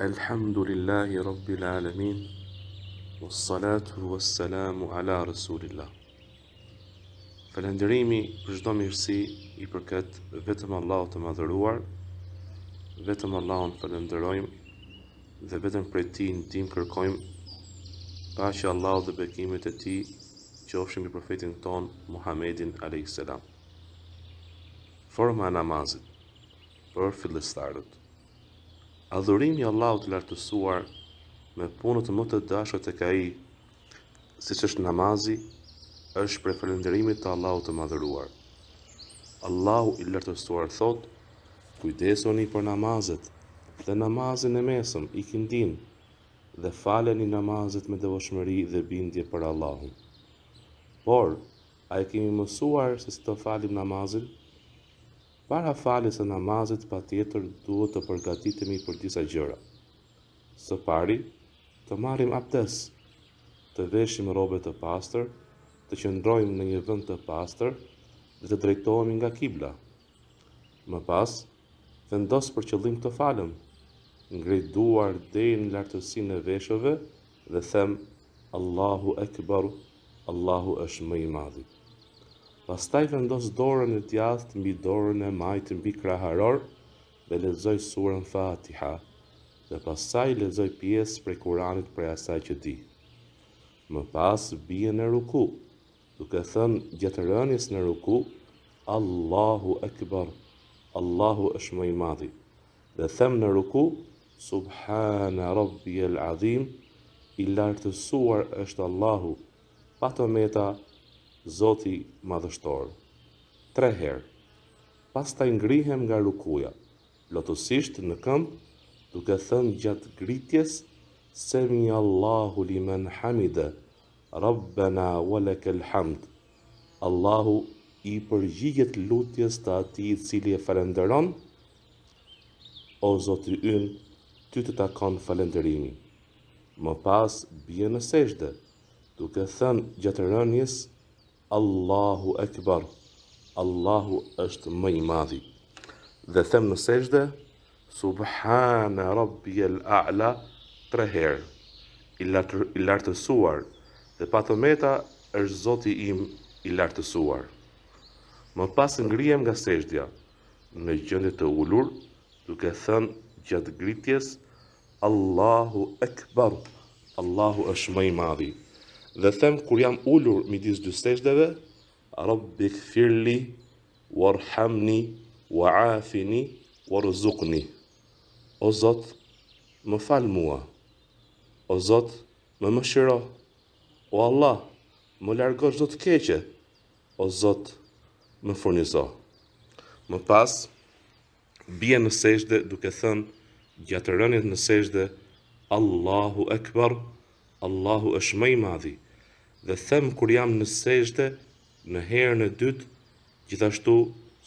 Elhamdulillahi Rabbil Alamin Wa salatu wa salamu ala Rasulillah Falendrimi për çdo mirësi i përket vetëm Allahut të Madhëruar. Vetëm Allahun falenderojmë dhe vetëm prej Tij ndihmë kërkojmë paqja Allahut dhe bekimet e Tij qofshin i profetin ton Muhammedin alayhis salam. Forma e namazit për fillestarët adhurimi Allahu të lartësuar me punët më të dashët e ka i, si që është namazi, është për falënderimin të Allahu të madhuruar. Allahu i lartësuar thotë, kujdesoni për namazet, dhe namazin e mesëm i këndin dhe faleni namazet me dëvoshmëri dhe bindje për Allahu. Por, a e kemi mësuar se si të falim namazin, Para falës e namazit pa tjetër duhet të përgatitemi për disa gjëra. Së pari, të marim aptes, të veshim robe të pastër, të qëndrojmë në një vënd të pastër dhe të drejtojmë nga kibla. Më pas, vendos për qëllim të falëm, ngrit duar dhej në e veshëve dhe them Allahu Ekbar, Allahu është më i madhi. Pastaj vendos dorën e tjathë mbi dorën e majtë mbi kraharor dhe lezoj surën fatiha dhe pastaj lezoj pjesë prej kuranit prej asaj që di. Më pas bje në ruku, duke thënë gjatë rënjes në ruku, Allahu Akbar, Allahu është më i madhi. Dhe them në ruku, Subhana Rabbi el Adhim, i lartësuar është Allahu, pa të meta, Zoti madhështor. Tre herë. Pas ta ngrihem nga rukuja, lotusisht në këmë, duke thënë gjatë gritjes, se mi Allahu li men hamide, Rabbena wa leke Allahu i përgjigjet lutjes të ati i cili e falenderon, o Zoti i unë, ty të takon kanë falenderimi. Më pas, bje në seshde, duke thënë gjatë rënjes, Allahu Akbar, Allahu është më i madhi. Dhe them në sejde, Subhana Rabbi el A'la, tre herë, i lartësuar, dhe patëmeta është zoti im i lartësuar. Më pas ngrijem nga sejdja, në gjëndit të ullur, duke thënë gjatë gritjes, Allahu Akbar, Allahu është më i madhi dhe them kur jam ullur midis dy stejshdeve, Rabbi këfirli, warhamni, waafini, afini, O Zot, më fal mua. O Zot, më më shiro. O Allah, më largo shdo të keqe. O Zot, më furnizo. Më pas, bje në sejshde duke thënë, gjatë rënit në sejshde, Allahu Akbar, Allahu është mëj madhi dhe them kur jam në sejshte, në herën e dytë, gjithashtu,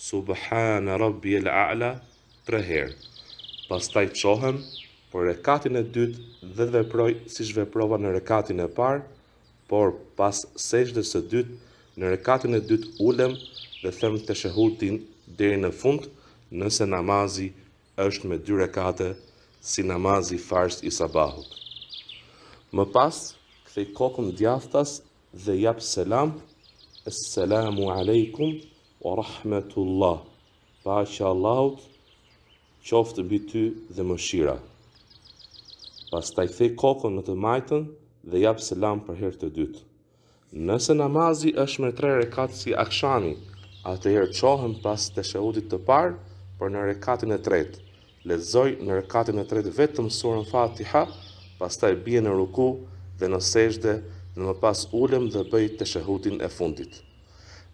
subhana rabbi el a'la, tre herë. Pas taj qohem, për rekatin e dytë dhe veproj si shveprova në rekatin e parë, por pas sejshde së dytë, në rekatin e dytë ulem dhe them të shëhutin deri në fund, nëse namazi është me dy rekate si namazi fars i sabahut. Më pasë, kthej kokën djathtas dhe jap selam. Assalamu alaikum wa rahmatullah. që Allahut qoftë mbi ty dhe mëshira. Pastaj kthej kokën në të majtën dhe jap selam për herë të dytë. Nëse namazi është me tre rekat si akshami, atëherë qohëm pas të shahudit të parë, për në rekatin e tretë. Lezoj në rekatin e tretë vetëm surën fatiha, pas taj bje në ruku, dhe në sejde dhe më pas ulem dhe bëj të shëhutin e fundit.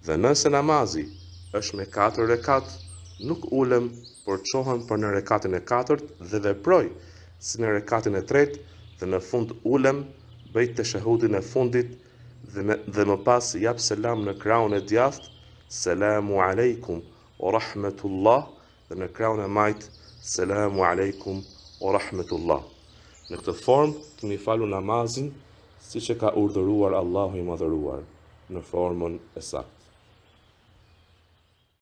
Dhe nëse namazi është me 4 rekat, nuk ulem, por qohën për në rekatin e 4 dhe dhe proj, si në rekatin e 3 dhe në fund ulem, bëj të shëhutin e fundit dhe më, dhe më pas jap selam në kraun e djath, selamu alejkum o rahmetullah dhe në kraun e majt, selamu alejkum o rahmetullah në këtë formë të më falu namazin siç e ka urdhëruar Allahu i Madhëruar në formën e saktë.